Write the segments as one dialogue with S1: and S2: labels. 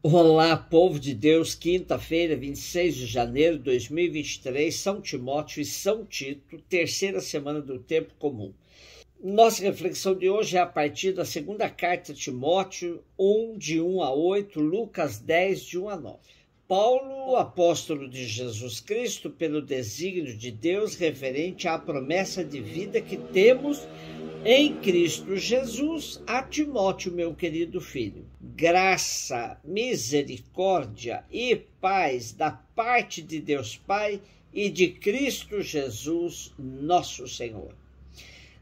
S1: Olá, povo de Deus, quinta-feira, 26 de janeiro de 2023, São Timóteo e São Tito, terceira semana do tempo comum. Nossa reflexão de hoje é a partir da segunda carta de Timóteo 1, de 1 a 8, Lucas 10, de 1 a 9. Paulo, apóstolo de Jesus Cristo, pelo desígnio de Deus referente à promessa de vida que temos em Cristo Jesus, a Timóteo, meu querido filho. Graça, misericórdia e paz da parte de Deus Pai e de Cristo Jesus, nosso Senhor.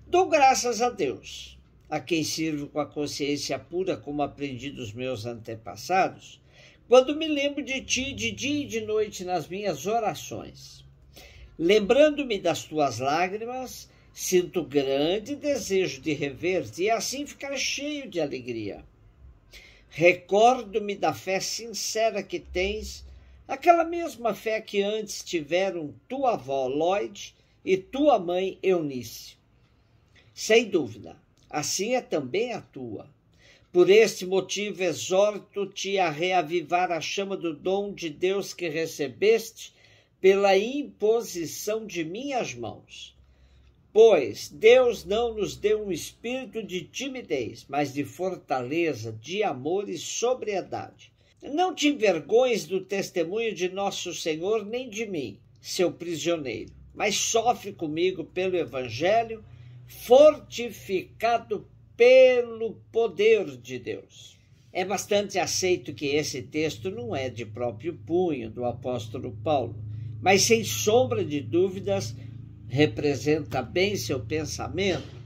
S1: Dou graças a Deus, a quem sirvo com a consciência pura, como aprendi dos meus antepassados quando me lembro de ti de dia e de noite nas minhas orações, lembrando-me das tuas lágrimas, sinto grande desejo de rever-te e assim ficar cheio de alegria. Recordo-me da fé sincera que tens, aquela mesma fé que antes tiveram tua avó Lloyd e tua mãe Eunice. Sem dúvida, assim é também a tua. Por este motivo, exorto-te a reavivar a chama do dom de Deus que recebeste pela imposição de minhas mãos. Pois Deus não nos deu um espírito de timidez, mas de fortaleza, de amor e sobriedade. Não te envergonhes do testemunho de nosso Senhor, nem de mim, seu prisioneiro, mas sofre comigo pelo Evangelho, fortificado pelo poder de Deus. É bastante aceito que esse texto não é de próprio punho do apóstolo Paulo, mas sem sombra de dúvidas representa bem seu pensamento.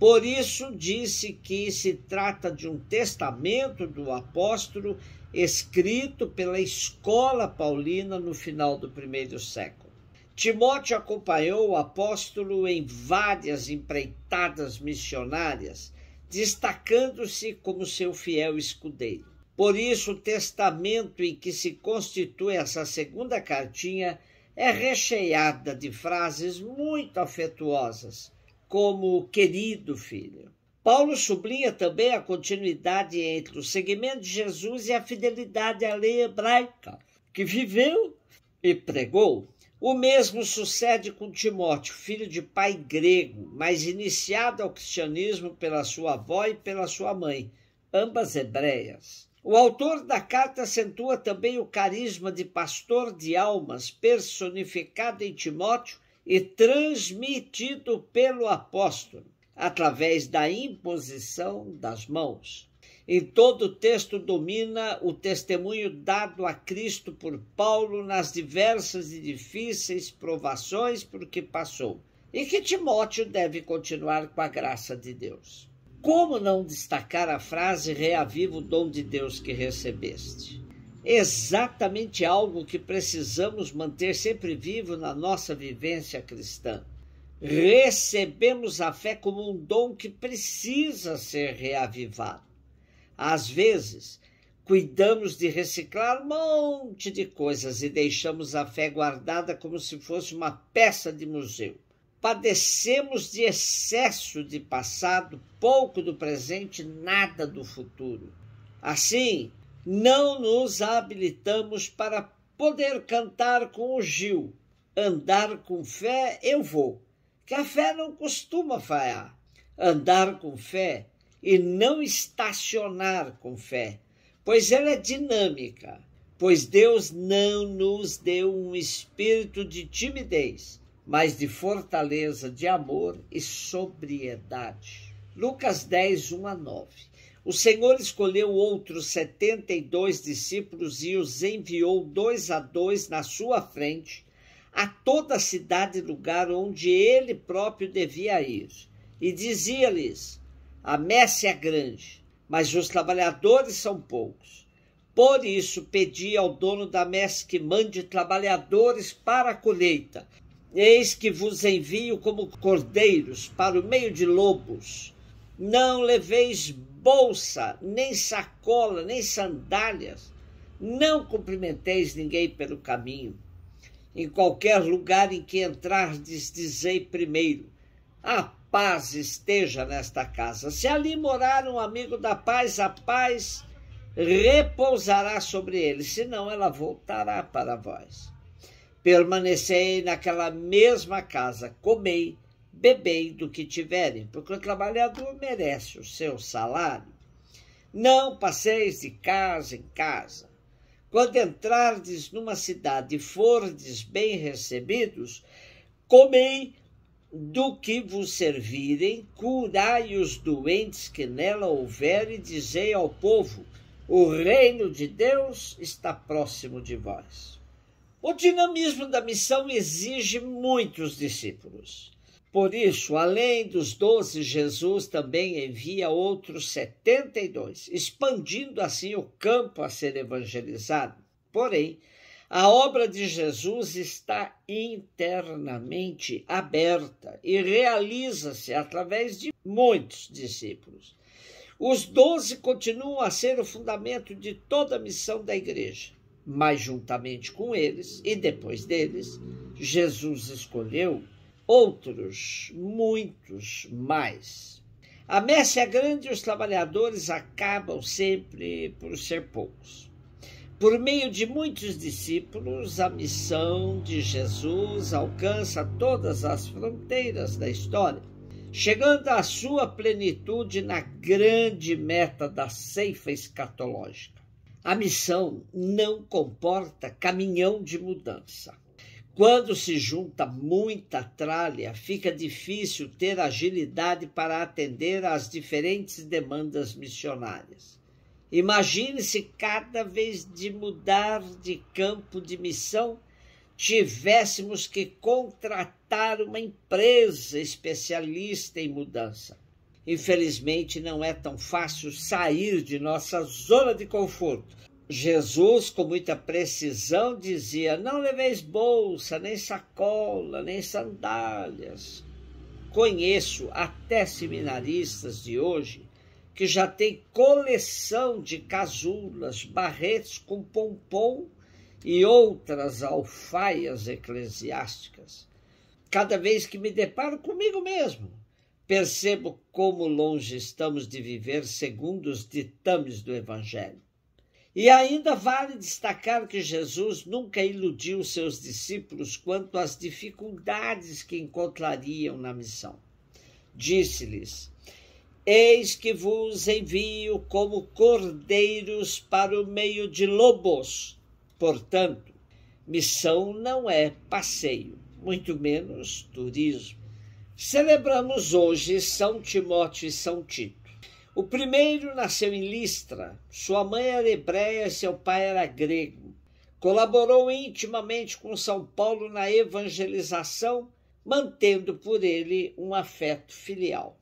S1: Por isso disse que se trata de um testamento do apóstolo escrito pela escola paulina no final do primeiro século. Timóteo acompanhou o apóstolo em várias empreitadas missionárias, destacando-se como seu fiel escudeiro. Por isso, o testamento em que se constitui essa segunda cartinha é recheada de frases muito afetuosas, como querido filho. Paulo sublinha também a continuidade entre o segmento de Jesus e a fidelidade à lei hebraica, que viveu e pregou. O mesmo sucede com Timóteo, filho de pai grego, mas iniciado ao cristianismo pela sua avó e pela sua mãe, ambas hebreias. O autor da carta acentua também o carisma de pastor de almas, personificado em Timóteo e transmitido pelo apóstolo, através da imposição das mãos. Em todo o texto domina o testemunho dado a Cristo por Paulo nas diversas e difíceis provações por que passou, e que Timóteo deve continuar com a graça de Deus. Como não destacar a frase reaviva o dom de Deus que recebeste? Exatamente algo que precisamos manter sempre vivo na nossa vivência cristã. Recebemos a fé como um dom que precisa ser reavivado. Às vezes, cuidamos de reciclar um monte de coisas e deixamos a fé guardada como se fosse uma peça de museu. Padecemos de excesso de passado, pouco do presente, nada do futuro. Assim, não nos habilitamos para poder cantar com o Gil. Andar com fé, eu vou, que a fé não costuma falhar. Andar com fé e não estacionar com fé, pois ela é dinâmica, pois Deus não nos deu um espírito de timidez, mas de fortaleza, de amor e sobriedade. Lucas 10, 1 a 9. O Senhor escolheu outros setenta e dois discípulos e os enviou dois a dois na sua frente a toda a cidade e lugar onde ele próprio devia ir. E dizia-lhes: a messe é grande, mas os trabalhadores são poucos. Por isso, pedi ao dono da messe que mande trabalhadores para a colheita. Eis que vos envio como cordeiros para o meio de lobos. Não leveis bolsa, nem sacola, nem sandálias. Não cumprimenteis ninguém pelo caminho. Em qualquer lugar em que entrardes, dizei primeiro: a paz esteja nesta casa. Se ali morar um amigo da paz, a paz repousará sobre ele, senão ela voltará para vós. Permanecei naquela mesma casa, comei, bebei do que tiverem, porque o trabalhador merece o seu salário. Não passeis de casa em casa. Quando entrardes numa cidade e fordes bem recebidos, comei, do que vos servirem, curai os doentes que nela houver e dizei ao povo: o reino de Deus está próximo de vós. O dinamismo da missão exige muitos discípulos. Por isso, além dos doze, Jesus também envia outros setenta e dois, expandindo assim o campo a ser evangelizado. Porém, a obra de Jesus está internamente aberta e realiza-se através de muitos discípulos. Os doze continuam a ser o fundamento de toda a missão da igreja, mas juntamente com eles e depois deles, Jesus escolheu outros, muitos mais. A messe é grande e os trabalhadores acabam sempre por ser poucos. Por meio de muitos discípulos, a missão de Jesus alcança todas as fronteiras da história, chegando à sua plenitude na grande meta da ceifa escatológica. A missão não comporta caminhão de mudança. Quando se junta muita tralha, fica difícil ter agilidade para atender às diferentes demandas missionárias. Imagine-se cada vez de mudar de campo de missão, tivéssemos que contratar uma empresa especialista em mudança. Infelizmente, não é tão fácil sair de nossa zona de conforto. Jesus, com muita precisão, dizia: Não leveis bolsa, nem sacola, nem sandálias. Conheço até seminaristas de hoje que já tem coleção de casulas, barretes com pompom e outras alfaias eclesiásticas. Cada vez que me deparo comigo mesmo, percebo como longe estamos de viver segundo os ditames do Evangelho. E ainda vale destacar que Jesus nunca iludiu seus discípulos quanto às dificuldades que encontrariam na missão. Disse-lhes: Eis que vos envio como cordeiros para o meio de lobos. Portanto, missão não é passeio, muito menos turismo. Celebramos hoje São Timóteo e São Tito. O primeiro nasceu em Listra. Sua mãe era hebreia e seu pai era grego. Colaborou intimamente com São Paulo na evangelização, mantendo por ele um afeto filial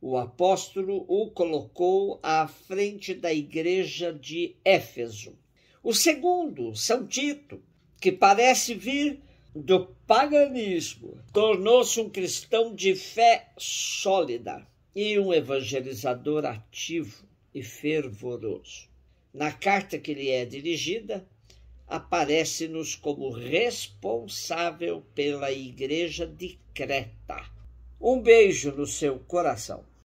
S1: o apóstolo o colocou à frente da igreja de Éfeso. O segundo, São Tito, que parece vir do paganismo, tornou-se um cristão de fé sólida e um evangelizador ativo e fervoroso. Na carta que lhe é dirigida, aparece-nos como responsável pela igreja de Creta. Um beijo no seu coração.